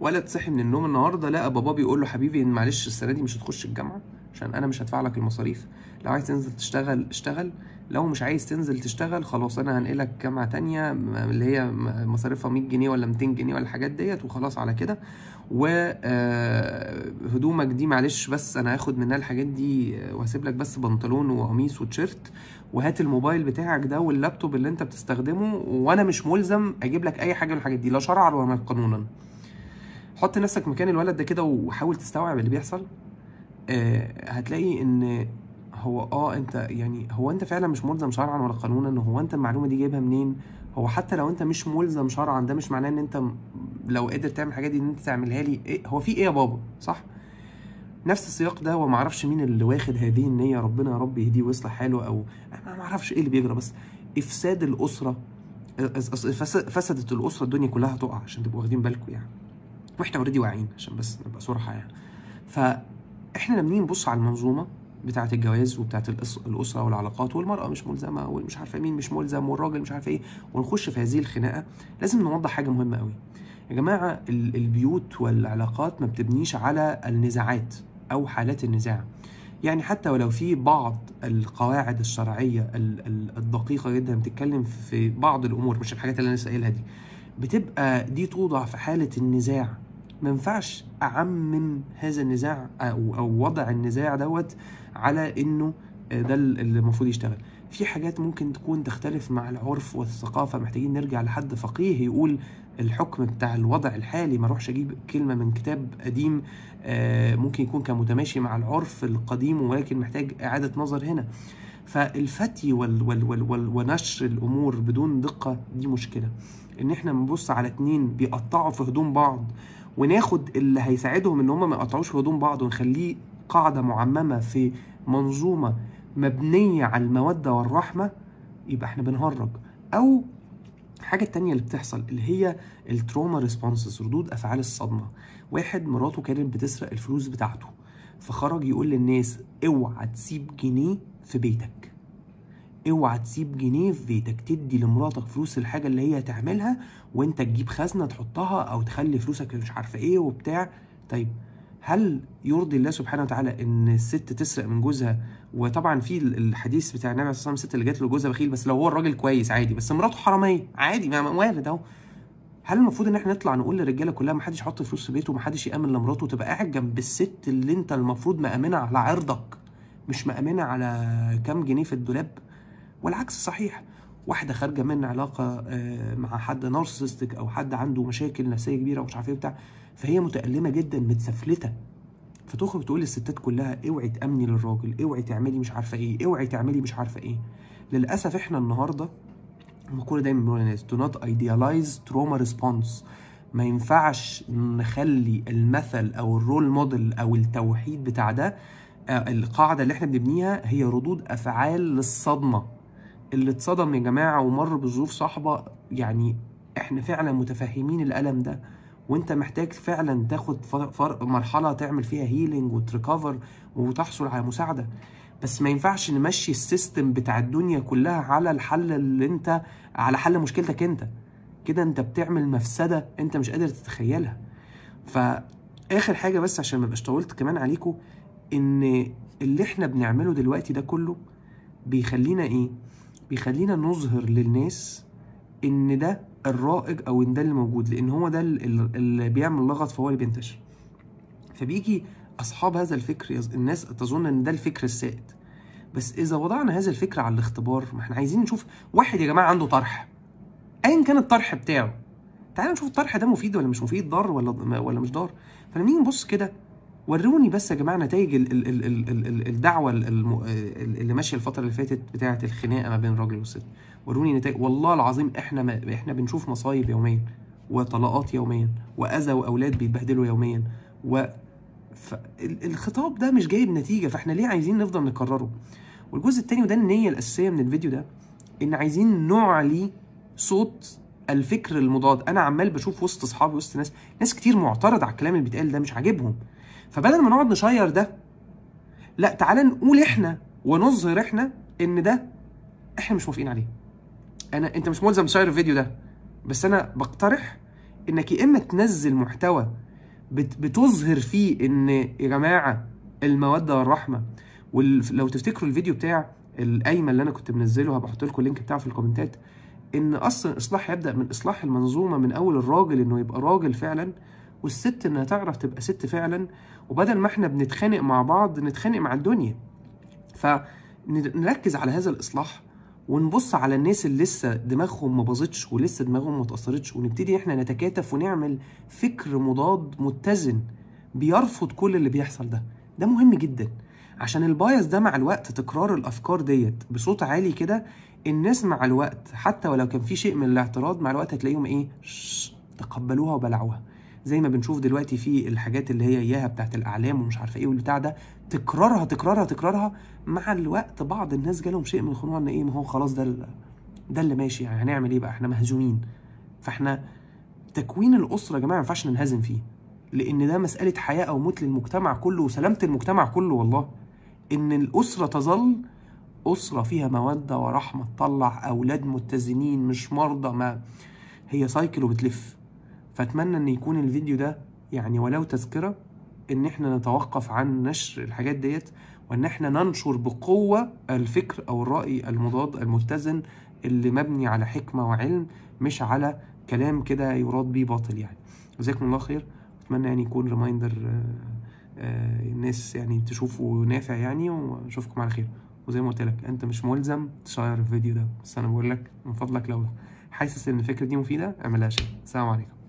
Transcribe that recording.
ولد صحي من النوم النهارده لقى باباه بيقول له حبيبي ان معلش السنه دي مش هتخش الجامعه عشان انا مش هدفع لك المصاريف لو عايز تنزل تشتغل اشتغل لو مش عايز تنزل تشتغل خلاص انا هنقلك جامعه تانية اللي هي مصاريفها 100 جنيه ولا 200 جنيه ولا الحاجات ديت وخلاص على كده وهدومك آه، دي معلش بس انا هاخد منها الحاجات دي وهسيب لك بس بنطلون وقميص وتيشيرت وهات الموبايل بتاعك ده واللابتوب اللي انت بتستخدمه وانا مش ملزم اجيب لك اي حاجه من الحاجات دي لا شرعا ولا قانونا حط نفسك مكان الولد ده كده وحاول تستوعب اللي بيحصل آه هتلاقي ان هو اه انت يعني هو انت فعلا مش ملزم شرعا ولا قانونا هو انت المعلومه دي جايبها منين هو حتى لو انت مش ملزم شرعا ده مش معناه ان انت لو قدر تعمل الحاجات دي ان انت تعملها لي إيه هو في ايه يا بابا صح نفس السياق ده وما اعرفش مين اللي واخد هذه النيه ربنا يا رب يهديه ويصلح حاله او انا ما اعرفش ايه اللي بيجرى بس افساد الاسره فسدت الاسره الدنيا كلها تقع عشان تبقوا واخدين بالكم يعني واحنا اوريدي واعيين عشان بس نبقى صراحه يعني فاحنا لما نيجي نبص على المنظومه بتاعه الجواز وبتاعه الاسره والعلاقات والمراه مش ملزمه والمش عارفه مين مش ملزم والراجل مش عارف ايه ونخش في هذه الخناقه لازم نوضح حاجه مهمه قوي يا جماعه البيوت والعلاقات ما بتبنيش على النزاعات او حالات النزاع يعني حتى ولو في بعض القواعد الشرعيه الدقيقه جدا بتتكلم في بعض الامور مش الحاجات اللي انا لسه قايلها دي بتبقى دي توضع في حاله النزاع ما ينفعش اعمم هذا النزاع او او وضع النزاع دوت على انه ده اللي المفروض يشتغل في حاجات ممكن تكون تختلف مع العرف والثقافه محتاجين نرجع لحد فقيه يقول الحكم بتاع الوضع الحالي ما اروحش اجيب كلمه من كتاب قديم آه، ممكن يكون كان متماشي مع العرف القديم ولكن محتاج اعاده نظر هنا فالفتي وال وال وال وال ونشر الامور بدون دقه دي مشكله ان احنا بنبص على اتنين بيقطعوا في هدوم بعض وناخد اللي هيساعدهم ان هم ما يقطعوش في هدوم بعض ونخليه قاعده معممه في منظومه مبنيه على الموده والرحمه يبقى احنا بنهرج او الحاجة التانية اللي بتحصل اللي هي التروما ريسبونسز ردود أفعال الصدمة واحد مراته كانت بتسرق الفلوس بتاعته فخرج يقول للناس اوعى تسيب جنيه في بيتك اوعى تسيب جنيه في بيتك تدي لمراتك فلوس الحاجه اللي هي تعملها وانت تجيب خزنه تحطها او تخلي فلوسك مش عارفه ايه وبتاع طيب هل يرضي الله سبحانه وتعالى ان الست تسرق من جوزها وطبعا في الحديث بتاع النبي عليه الصلاه والسلام الست اللي جات له جوزها بخيل بس لو هو الراجل كويس عادي بس مراته حراميه عادي وارد اهو هل المفروض ان احنا نطلع نقول للرجاله كلها ما حدش يحط فلوس في بيته وما حدش يامن لمراته وتبقى قاعد جنب الست اللي انت المفروض مامنه على عرضك مش مامنه على كام جنيه في الدولاب والعكس صحيح واحده خارجه من علاقه آه، مع حد نارسستك او حد عنده مشاكل نفسيه كبيره ومش عارف ايه بتاع فهي متالمه جدا متسفلته فتخرج تقول للستات كلها اوعي تامني للراجل اوعي تعملي مش عارفه ايه اوعي تعملي مش عارفه ايه للاسف احنا النهارده المقوله دايما بنقول للناس do not idealize trauma response ما ينفعش نخلي المثل او الرول موديل او التوحيد بتاع ده آه، القاعده اللي احنا بنبنيها هي ردود افعال للصدمه اللي اتصدم يا جماعه ومر بظروف صعبه يعني احنا فعلا متفهمين الالم ده وانت محتاج فعلا تاخد مرحله تعمل فيها هيلينج وتريكفر وتحصل على مساعده بس ما ينفعش نمشي السيستم بتاع الدنيا كلها على الحل اللي انت على حل مشكلتك انت كده انت بتعمل مفسده انت مش قادر تتخيلها فاخر حاجه بس عشان ما ابقاش طولت كمان عليكم ان اللي احنا بنعمله دلوقتي ده كله بيخلينا ايه بيخلينا نظهر للناس ان ده الرائج او ان ده اللي موجود لان هو ده اللي بيعمل لغط فهو اللي بينتشر فبيجي اصحاب هذا الفكر الناس تظن ان ده الفكر السائد بس اذا وضعنا هذا الفكر على الاختبار ما احنا عايزين نشوف واحد يا جماعه عنده طرح ايا كان الطرح بتاعه تعالى نشوف الطرح ده مفيد ولا مش مفيد ضار ولا ولا مش ضار فلما نيجي نبص كده وروني بس يا جماعه نتائج الدعوه اللي ماشيه الفتره اللي فاتت بتاعه الخناقه ما بين راجل وست وروني نتائج والله العظيم احنا ما احنا بنشوف مصايب يوميا وطلاقات يوميا واذى واولاد بيتبهدلوا يوميا و الخطاب ده مش جايب نتيجه فاحنا ليه عايزين نفضل نكرره والجزء الثاني وده النيه الاساسيه من الفيديو ده ان عايزين نعلي صوت الفكر المضاد انا عمال بشوف وسط اصحابي وسط ناس ناس كتير معترض على الكلام اللي بيتقال ده مش عاجبهم فبدل ما نقعد نشير ده لا تعالى نقول احنا ونظهر احنا ان ده احنا مش موافقين عليه انا انت مش ملزم تشير الفيديو ده بس انا بقترح انك يا اما تنزل محتوى بت بتظهر فيه ان يا جماعه الموده والرحمه ولو تفتكروا الفيديو بتاع القايمه اللي انا كنت منزله هبحط لكم اللينك بتاعه في الكومنتات ان اصلا الاصلاح يبدا من اصلاح المنظومه من اول الراجل انه يبقى راجل فعلا والست انها تعرف تبقى ست فعلا وبدل ما احنا بنتخانق مع بعض نتخانق مع الدنيا فنركز على هذا الاصلاح ونبص على الناس اللي لسه دماغهم ما باظتش ولسه دماغهم ما اتاثرتش ونبتدي احنا نتكاتف ونعمل فكر مضاد متزن بيرفض كل اللي بيحصل ده ده مهم جدا عشان البايس ده مع الوقت تكرار الافكار ديت بصوت عالي كده الناس مع الوقت حتى ولو كان في شيء من الاعتراض مع الوقت هتلاقيهم ايه تقبلوها وبلعوها زي ما بنشوف دلوقتي في الحاجات اللي هي اياها بتاعت الاعلام ومش عارفه ايه والبتاع ده تكرارها تكرارها تكرارها مع الوقت بعض الناس جالهم شيء من الخنوع ان ايه ما هو خلاص ده ده اللي ماشي يعني هنعمل ايه بقى احنا مهزومين فاحنا تكوين الاسره يا جماعه ما ينفعش ننهزم فيه لان ده مساله حياه او موت للمجتمع كله وسلامه المجتمع كله والله ان الاسره تظل اسره فيها موده ورحمه تطلع اولاد متزنين مش مرضى ما هي سايكل وبتلف فاتمنى ان يكون الفيديو ده يعني ولو تذكره ان احنا نتوقف عن نشر الحاجات ديت وان احنا ننشر بقوه الفكر او الراي المضاد المتزن اللي مبني على حكمه وعلم مش على كلام كده يراد بيه باطل يعني جزاكم الله خير اتمنى يعني يكون ريمايندر آه، آه، الناس يعني تشوفه نافع يعني واشوفكم على خير وزي ما قلت لك انت مش ملزم تشير الفيديو ده بس انا بقول لك من فضلك لو حاسس ان الفكره دي مفيده اعملها شير السلام عليكم